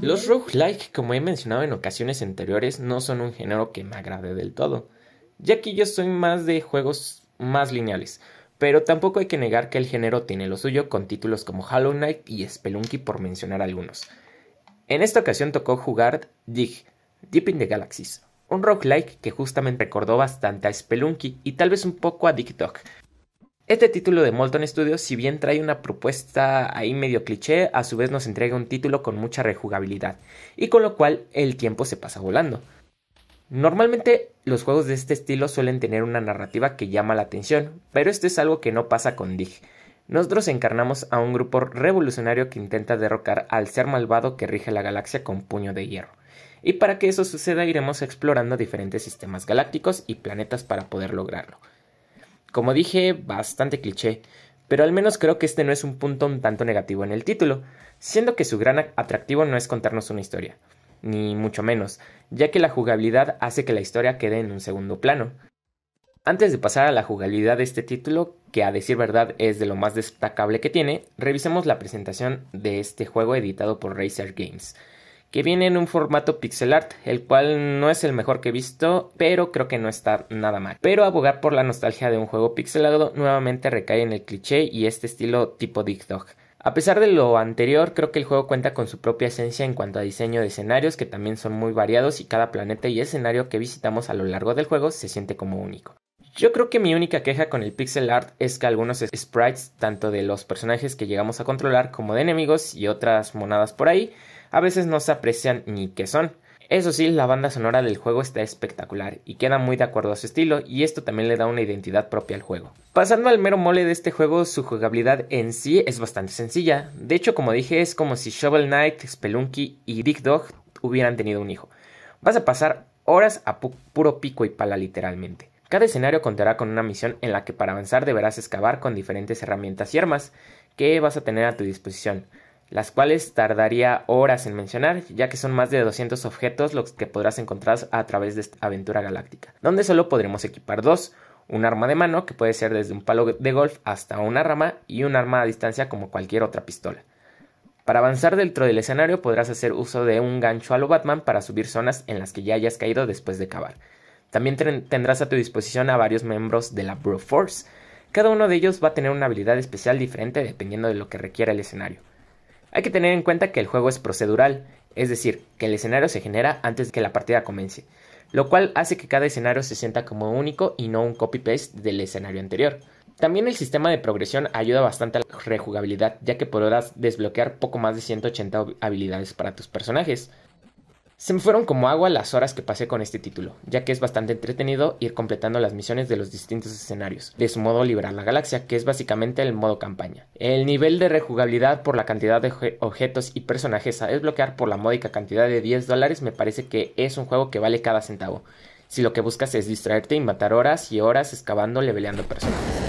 Los roguelike, como he mencionado en ocasiones anteriores, no son un género que me agrade del todo, ya que yo soy más de juegos más lineales, pero tampoco hay que negar que el género tiene lo suyo con títulos como Hollow Knight y Spelunky por mencionar algunos. En esta ocasión tocó jugar Dig, Deep in the Galaxies, un roguelike que justamente recordó bastante a Spelunky y tal vez un poco a Dick Este título de Molten Studios, si bien trae una propuesta ahí medio cliché, a su vez nos entrega un título con mucha rejugabilidad, y con lo cual el tiempo se pasa volando. Normalmente los juegos de este estilo suelen tener una narrativa que llama la atención, pero esto es algo que no pasa con Dig. Nosotros encarnamos a un grupo revolucionario que intenta derrocar al ser malvado que rige la galaxia con puño de hierro. Y para que eso suceda iremos explorando diferentes sistemas galácticos y planetas para poder lograrlo. Como dije, bastante cliché, pero al menos creo que este no es un punto un tanto negativo en el título, siendo que su gran atractivo no es contarnos una historia, ni mucho menos, ya que la jugabilidad hace que la historia quede en un segundo plano. Antes de pasar a la jugabilidad de este título, que a decir verdad es de lo más destacable que tiene, revisemos la presentación de este juego editado por Razer Games, que viene en un formato pixel art, el cual no es el mejor que he visto, pero creo que no está nada mal. Pero abogar por la nostalgia de un juego pixelado nuevamente recae en el cliché y este estilo tipo Dick Dog. A pesar de lo anterior, creo que el juego cuenta con su propia esencia en cuanto a diseño de escenarios, que también son muy variados y cada planeta y escenario que visitamos a lo largo del juego se siente como único. Yo creo que mi única queja con el pixel art es que algunos sprites, tanto de los personajes que llegamos a controlar como de enemigos y otras monadas por ahí, a veces no se aprecian ni qué son. Eso sí, la banda sonora del juego está espectacular y queda muy de acuerdo a su estilo y esto también le da una identidad propia al juego. Pasando al mero mole de este juego, su jugabilidad en sí es bastante sencilla. De hecho, como dije, es como si Shovel Knight, Spelunky y Dick Dog hubieran tenido un hijo. Vas a pasar horas a puro pico y pala literalmente. Cada escenario contará con una misión en la que para avanzar deberás excavar con diferentes herramientas y armas que vas a tener a tu disposición las cuales tardaría horas en mencionar, ya que son más de 200 objetos los que podrás encontrar a través de esta aventura galáctica, donde solo podremos equipar dos, un arma de mano, que puede ser desde un palo de golf hasta una rama, y un arma a distancia como cualquier otra pistola. Para avanzar dentro del escenario podrás hacer uso de un gancho a lo Batman para subir zonas en las que ya hayas caído después de cavar. También tendrás a tu disposición a varios miembros de la Bro Force. Cada uno de ellos va a tener una habilidad especial diferente dependiendo de lo que requiera el escenario. Hay que tener en cuenta que el juego es procedural, es decir, que el escenario se genera antes de que la partida comience, lo cual hace que cada escenario se sienta como único y no un copy-paste del escenario anterior. También el sistema de progresión ayuda bastante a la rejugabilidad, ya que podrás desbloquear poco más de 180 habilidades para tus personajes. Se me fueron como agua las horas que pasé con este título, ya que es bastante entretenido ir completando las misiones de los distintos escenarios, de su modo liberar la galaxia, que es básicamente el modo campaña. El nivel de rejugabilidad por la cantidad de objetos y personajes a desbloquear por la módica cantidad de 10 dólares me parece que es un juego que vale cada centavo, si lo que buscas es distraerte y matar horas y horas excavando leveleando personajes.